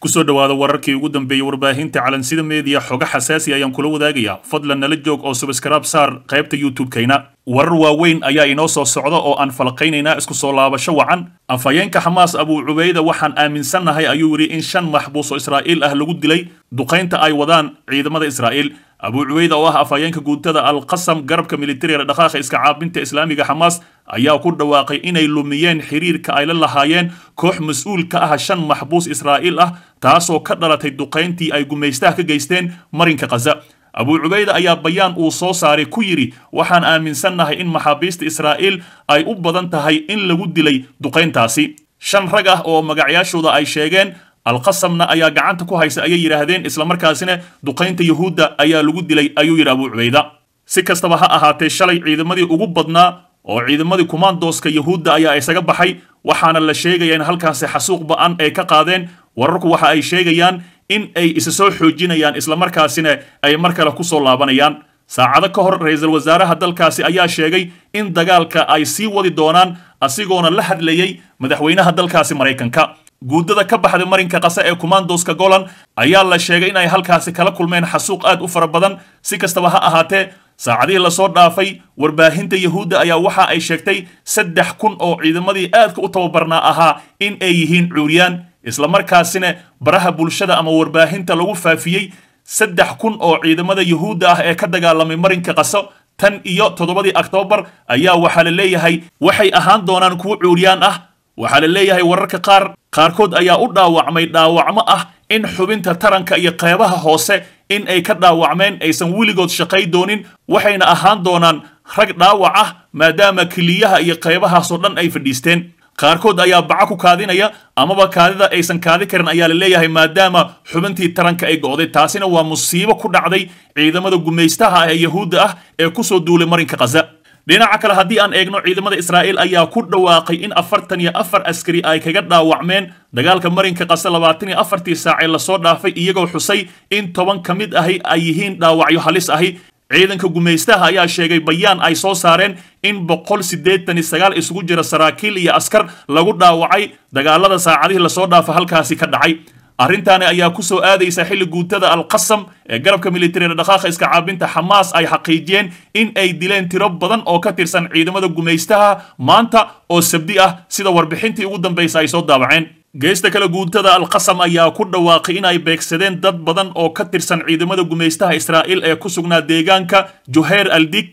kusoo dhowaada wararkii ugu dambeeyey warbaahinta calansida meediya xoga xasaasi ayaan kula wadaagayaa fadlan nala joog oo subskraab saar qaybta youtube-kayna warar waaweyn ayaa inoo soo socda oo aan falqaynaynaa isku soo laabasho wacan afhayeenka xamaas abu cubayda waxaan aaminsannahay ayuu yidhi in shan maxbuus oo israa'iil ah lagu dilay duqaynta ay wadaan ciidamada israa'iil abu cubayda oo ah afhayeenka guutada alqasam garabka militariga dhaqaaqa iska caabinta islaamiga xamaas ayaa ku dhawaaqay inay lumiyeen xiriirka ay la lahaayeen koox mas uulka ah shan maxbuus israa'iil ah taasoo ka dhalatay duqayntii ay gumaystaha ka geysteen marinka khaza abuu cubayda ayaa bayaan uu soo saaray ku yidhi waxaan aaminsannahay in maxaabiista israa'iil ay u badan tahay in lagu dilay duqayntaasi shan rag ah oo magacyaashooda ay sheegeen alqasamna ayaa gacanta ku haysa ayay yidhaahdeen isla markaasina duqaynta yuhuudda ayaa lagu dilay ayuu yidhi abuu cubayda si kastaba ha ahaatee shalay ciidamadii ugu badnaa oo ciidamadii kumaandooska yahuudda ayaa isaga baxay waxaana la sheegaya in halkaasi xasuuq ba-an ay ka qaadeen wararku waxa ay sheegayaan in ay isa soo xoojinayaan islamarkaasina ay mar kale ku soo laabanayaan saacado ka hor ra iisal wasaaraha dalkaasi ayaa sheegay in dagaalka ay sii wadi doonaan asigoona la hadlayey madaxweynaha dalkaasi maraykanka guudada ka baxday marinka qase ee kumaandooska golan ayaa la sheegay in ay halkaasi kala kulmeen xasuuq aad u fara badan si kastaba ha ahaatee saacadihii lasoo dhaafay warbaahinta yahuudda ayaa waxa ay sheegtay saddex kun oo ciidamadii aadka u tababarnaa ahaa in ay yihiin cuuryaan islamarkaasina baraha bulshada ama warbaahinta lagu faafiyey saddex kun oo ciidamada yahuudda ah ee ka dagaalamay marinka qaso tan iyo toddobadii oktoobar ayaa waxaa la leeyahay waxay ahaan doonaan kuwo cuuryaan ah waxaa la leeyahay wararka qaar qaarkood ayaa u dhaawacmay dhaawacmo ah in xubinta taranka iyo qeybaha hoose in ay ka dhaawacmeen aysan weligood shaqay doonin waxayna ahaan doonaan rag dhaawac ah maadaama keliyaha iyo qaybahaasoo dhan ay fadhiisteen qaarkood ayaa baca ku kaadinaya amaba kaadida aysan kaadi karin ayaa la leeyahay maadaama xubintii taranka ay go'day taasina waa musiibo ku dhacday ciidamada gumaystaha ah ee yahuudda ah ee ku soo duulay marinka khaza dhinaca kale haddii aan eegno ciidamada israa'iil ayaa ku dhawaaqay in afartan iyo afar askari ay kaga dhaawacmeen dagaalka marinka qase labaatan iyo afartii saacee lasoo dhaafay iyagoo xusay in toban ka mid ahi ay yihiin dhaawacyo halis ahi ciidanka gumaystaha ayaa sheegay bayaan ay soo saareen in boqol siddeetan iyo sagaal isugu jira saraakiil iyo askar lagu dhaawacay dagaalada saacadihii lasoo dhaafa halkaasi ka dhacay arrintaani ayaa ku soo aadaysa xilli guutada alqasam ee garabka militariga dhaqaaqa iska caabinta xamaas ay xaqiijiyeen in ay dileen tiro badan oo ka tirsan ciidamada gumaystaha maanta oo sabdi ah sida warbixintii ugu dambaysa ay soo daabaceen geesta kale guutada alqasam ayaa ku dhawaaqay in ay beegsadeen dad badan oo ka tirsan ciidamada gumaystaha israa'iil ee ku sugnaa deegaanka juheer aldig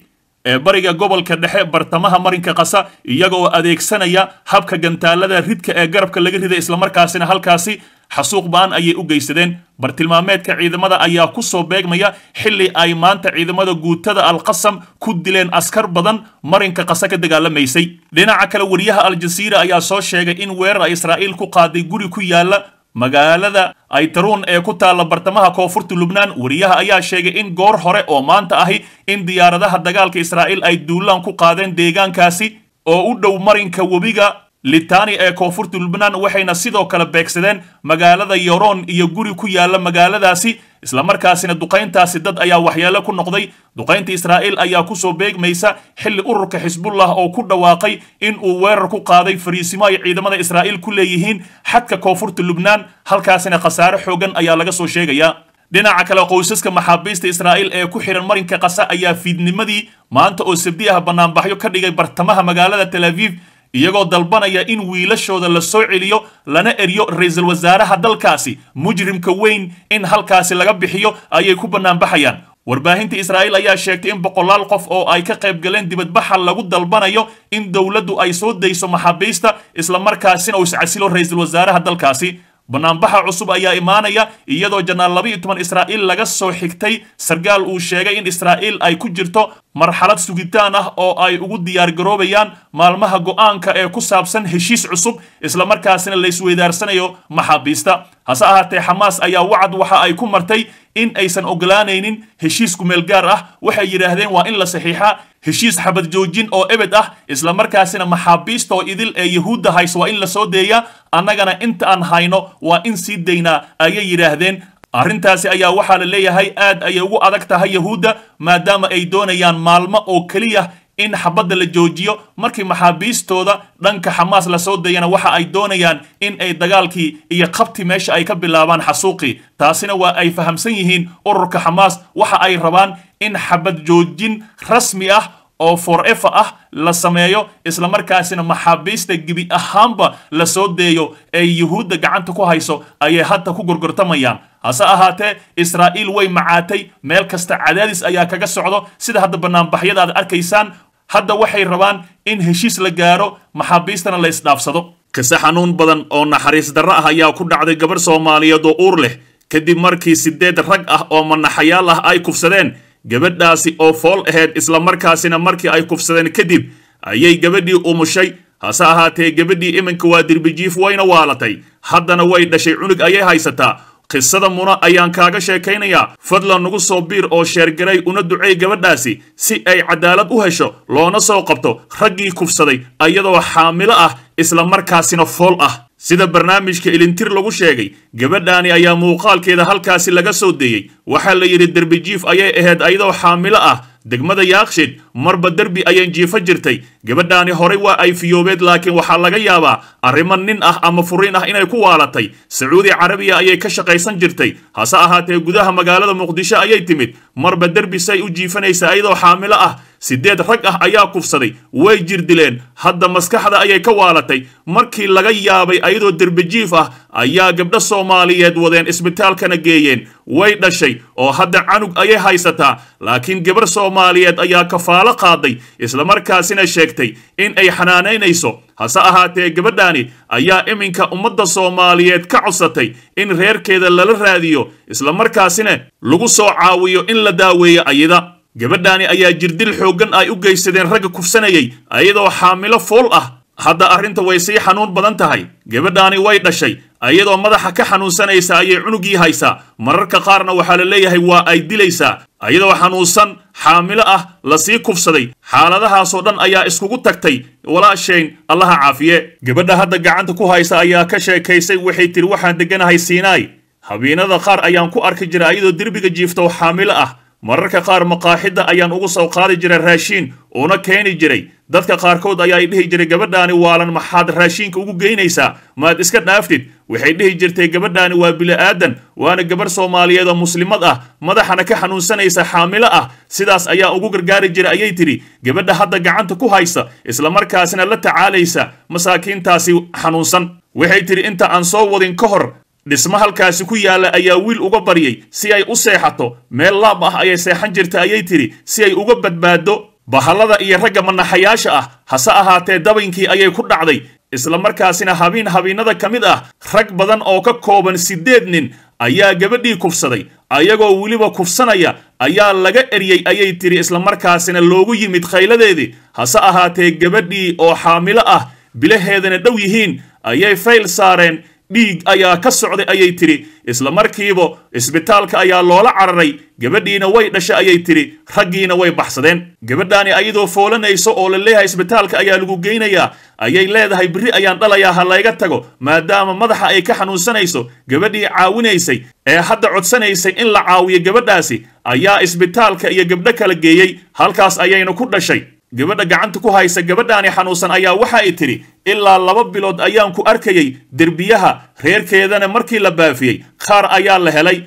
ee bariga gobolka dhexe bartamaha marinka qasa iyagoo adeegsanaya habka gantaalada ridka ee garabka laga riday islamarkaasina halkaasi xasuuq ba'an ayay u geysadeen bartilmaameedka ciidamada ayaa ku soo beegmaya xilli ay maanta ciidamada guutada alqasam ku dileen askar badan marinka qasa ka dagaalamaysay dhinaca kale wariyaha al jasiira ayaa soo sheegay in weerar ay israa'iil ku qaaday guri ku yaalla magaalada aytaruun ee ku taalla bartamaha koonfurta lubnaan wariyaha ayaa sheegay in goor hore oo maanta ahi in diyaaradaha dagaalka israa'iil ay duulaan ku qaadeen deegaankaasi oo u dhow marinka webiga litani ee koonfurta lubnaan waxayna sidoo kale beegsadeen magaalada yoron iyo guri ku yaalla magaaladaasi isla markaasina duqayntaasi dad ayaa waxyeelo ku noqday duqaynta israa'iil ayaa ku soo beegmaysa xilli ururka xisbullah oo ku dhawaaqay in uu weerar ku qaaday fariisimo ay ciidamada israa'iil ku leeyihiin xadka koonfurta lubnaan halkaasina khasaare xoogan ayaa laga soo sheegayaa dhinaca kale qoysaska maxaabiista israa'iil ee ku xidhan marinka kasa ayaa fiidnimadii maanta oo sabdi ah banaanbaxyo ka dhigay bartamaha magaalada tel aviv iyagoo dalbanaya in wiilashooda la soo celiyo lana eriyo ra-iisul wasaaraha dalkaasi mujrimka weyn in halkaasi laga bixiyo ayay ku bannaanbaxayaan warbaahinta israa'iil ayaa sheegtay in boqolaal qof oo ay ka qayb galeen dibadbaxa lagu dalbanayo in dowladdu ay soo dayso maxaabiista isla markaasina uu iscasilo ra-iisul wasaaraha dalkaasi bannaanbaxa cusub ayaa imaanaya iyadoo janaal laba iyo toban israa'iil laga soo xigtay sargaal uu sheegay in israa'iil ay ku jirto marxalad sugitaan ah oo ay ugu diyaargaroobayaan maalmaha go'aanka ee ku saabsan heshiis cusub isla markaasina laysweydaarsanayo maxaabiista hase ahaatee xamaas ayaa wacad waxa ay ku martay in aysan ogolaanaynin heshiis kumeelgaar ah waxay yidhaahdeen waa in la saxiixaa heshiis xabad joojin oo ebed ah isla markaasina maxaabiista oo idil ee yahuudda hays waa in la soo deeyaa annagana inta aan hayno waa in sii daynaa ayay yidhaahdeen arrintaasi ayaa waxaa la leeyahay aad ayay ugu adag tahay yahuudda maadaama ay doonayaan maalmo oo keliya in xabadda la joojiyo markii maxaabiistooda dhanka xamaas lasoo dayana waxa ay doonayaan in ay dagaalkii iyo qabti meesha ay ka bilaabaan xasuuqii taasina waa ay fahamsan yihiin ururka xamaas waxa ay rabaan in xabad joojin rasmi ah oo forefa ah la sameeyo islamarkaasina maxaabiista gebi ahaanba la soo deeyo ee yuhuudda gacanta ku hayso ayay hadda ku gorgortamayaan hase ahaatee israa'iil way macaatay meel kasta cadaadis ayaa kaga socdo sida hadda bannaanbaxyada aad arkaysaan hadda waxay rabaan in heshiis la gaaro maxaabiistana la isdhaafsado qise xanuun badan oo naxariis darro ah ayaa ku dhacday gabadh soomaaliyeed oo uur leh kadib markii siddeed rag ah oo manaxayaal ah ay kufsadeen gabadhaasi oo fool ahayd islamarkaasina markii ay kufsadeen kadib ayay gabadhii umushay hase ahaatee gabadhii iminka waa dirbijiif wayna waalatay haddana way dhashay cunug ayay haysataa qisada muna ayaan kaaga sheekaynayaa fadlan nagu soo biir oo sheergaray una ducey gabadhaasi si ay cadaalad u hesho loona soo qabto raggii kufsaday ayadoo xaamilo ah isla markaasina fool ah sida barnaamijka ilintir lagu sheegay gabadhaani ayaa muuqaalkeeda halkaasi laga soo deeyey waxaa la yidhi derbijiif ayay ahayd ayadoo xaamilo ah degmada yaakshid marba derbi ayay jiifo jirtay gabadhaani horay waa ay fiyoobeed laakiin waxaa laga yaabaa arrimo nin ah ama furiin ah inay ku waalatay sacuudi carabiya ayay ka shaqaysan jirtay hase ahaatee gudaha magaalada muqdisho ayay timid marba derbi say u jiifanaysa iyadoo xaamilo ah siddeed rag ah ayaa kufsaday way jirdileen hadda maskaxda ayay ka waalatay markii laga yaabay iyadoo derbi jiif ah ayaa gabdho soomaaliyeed wadeen isbitaalkana geeyeen way dhashay oo hadda canug ayay haysataa laakiin gabar soomaaliyeed ayaa kafaalo qaaday islamarkaasina sheegtay in ay xanaanaynayso hase ahaatee gabadhaani ayaa iminka ummadda soomaaliyeed ka codsatay in reerkeeda lala raadiyo islamarkaasina lagu soo caawiyo in la daaweeyo ayada gabadhaani ayaa jirdil xooggan ay u geysadeen ragga kufsanayay ayadoo xaamilo fool ah hadda arrinta way sii xanuun badan tahay gabadhaani way dhashay ayadoo madaxa ka xanuunsanaysa ayay cunugii haysaa mararka qaarna waxaa la leeyahay waa ay dilaysaa ayadoo xanuunsan xaamilo ah lasii kufsaday xaaladahaasoo dhan ayaa iskugu tagtay walaashayn allaha caafiye gabadha hadda gacanta ku haysa ayaa ka sheekaysay waxay tidhi waxaan degganahay siinaay habeenada qaar ayaan ku arki jiray ayadoo derbiga jiiftow xaamilo ah mararka qaar maqaaxidda ayaan ugu soo qaadi jiray raashiin uuna keeni jiray dadka qaarkood ayaa ay dhihi jiray gabadhaani waalan maxaad raashiinka ugu geynaysaa maad iska dhaaftid waxay dhihi jirtay gabadhaani waa bili'aadan waana gabadh soomaaliyeed oo muslimad ah madaxana ka xanuunsanaysa xaamilo ah sidaas ayaa ugu gargaari jiray ayay tidhi gabadha hadda gacanta ku haysa islamarkaasina la tacaalaysa masaakiintaasi xanuunsan waxay tidhi inta aan soo wadin ka hor dhisma halkaasi ku yaalla ayaa wiil uga baryay si ay u seexato meel laab ah ayay seexan jirtay ayay tidhi si ay uga badbaaddo bahallada iyo ragga manaxayaasha ah hase ahaatee dabaynkii ayay ku dhacday isla markaasina habiin habiinada ka mid ah rag badan oo ka kooban siddeed nin ayaa gabadhii kufsaday ayagoo weliba kufsanaya ayaa laga eryey ayay tidhi islamarkaasina loogu yimid khayladeedii hase ahaatee gabadhii oo xaamilo ah bilaheedana dhow yihiin ayay fayl saareen dhiig ayaa ka socday ayay tidhi isla markiiba isbitaalka ayaa loola cararay gabadhiina way dhashay ayay tidhi raggiina way baxsadeen gabadhaani ayadoo foolanayso oo la leeyahay isbitaalka ayaa lagu geynayaa ayay leedahay berri ayaan dhalayaa ha layga tago maadaama madaxa ay ka xanuunsanayso gabadhii caawinaysay ee hadda codsanaysay in la caawiyo gabadhaasi ayaa isbitaalka iyo gabdho kala geeyey halkaas ayayna ku dhashay gabadha gacanta ku haysa gabadhaani xanuunsan ayaa waxa ay tidhi ilaa laba bilood ayaan ku arkayay derbiyaha reerkeedana markii la baafiyey qaar ayaa la helay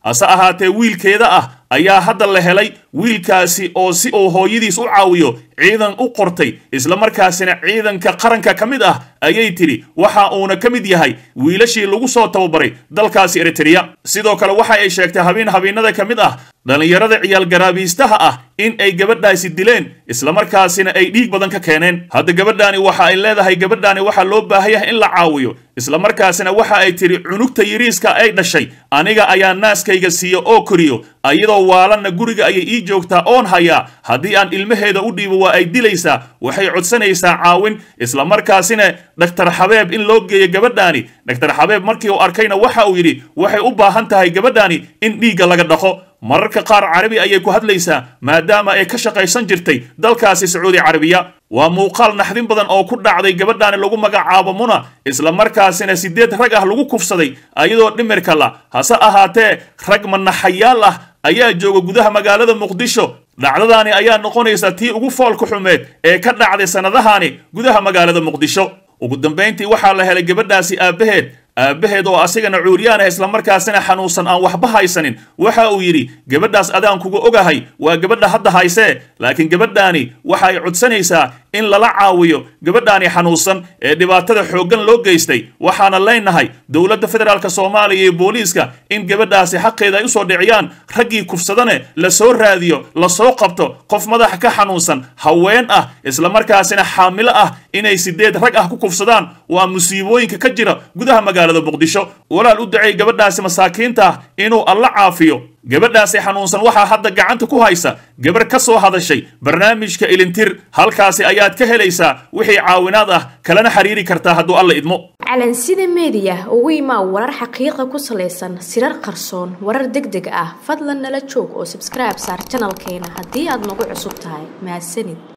hase ahaatee wiilkeeda ah ayaa hadda la helay wiilkaasi oo si uu hooyadiis u caawiyo ciidan u qortay islamarkaasina ciidanka qaranka ka mid ah ayay tidhi waxa uuna ka mid yahay wiilashii lagu soo tababaray dalkaasi eritreya sidoo kale waxa ay sheegtay habeen habeennada ka mid ah dhallinyarada ciyaalgaraabiistaha ah in ay gabadhaasi dileen islamarkaasina ay dhiig badan ka keeneen hadda gabadhaani waxa ay leedahay gabadhaani waxaa loo baahayah in la caawiyo islamarkaasina waxa ay tidhi cunugta yiriiska ay dhashay aniga ayaa naaskayga siiya oo koriyo ayadoo waalanna guriga ayay ii joogtaa oon hayaa haddii aan ilmaheeda u dhiibo waa ay dilaysaa waxay codsanaysaa caawin islamarkaasina dhaktar xabeeb in loo geeyo gabadhaani dhaktar xabeeb markii uu arkayna waxa uu yidhi waxay u baahan tahay gabadhaani in dhiigga laga dhaqo mararka qaar carabi ayay ku hadlaysaa maadaama ay ka shaqaysan jirtay dalkaasi sacuudi carabiya waa muuqaal naxdin badan oo ku dhacday gabadhaani lagu magacaabo muna isla markaasina siddeed rag ah lagu kufsaday ayadoo dhimirka la hase ahaatee rag manaxayaal ah ayaa jooga gudaha magaalada muqdisho dhacdadaani ayaa noqonaysa tii ugu foolka xumeed ee ka dhacday sannadahaani gudaha magaalada muqdisho ugu dambayntii waxaa la helay gabadhaasi aabbaheed aabbaheed oo asigana cuuryaanah islamarkaasina xanuunsan aan waxba haysanin waxa uu yidhi gabadhaas adaan kugu ogahay waa gabadha hadda haysee laakiin gabadhaani waxa ay codsanaysaa in lala caawiyo gabadhaani xanuunsan ee dhibaatada xooggan loo geystay waxaana leenahay dowladda federaalk soomaaliya iyo booliiska in gabadhaasi xaqeeda ay usoo dhiciyaan raggii kufsadane la soo raadiyo lasoo qabto qof madax ka xanuunsan haween ah islamarkaasina xaamilo ah inay sideed rag ah ku kufsadaan waa musiibooyinka ka jira gudaha magaalada muqdisho walaal u duceey gabadhaasi masaakiinta ah inuu alla caafiyo gabadhaasi xanuunsan waxaa hadda gacanta ku haysa gabar ka soo hadashay barnaamijka ilintir halkaasi ayaad ka helaysaa wixii caawinaad ah kalena xiriiri kartaa hadduu alla idmo calansida meediya ugu imaa warar xaqiiqa ku salaysan sirar qarsoon warar deg deg ah fadlan nala joog oo sabskribe saar janalkeena haddii aad nagu cusub tahay mahadsanid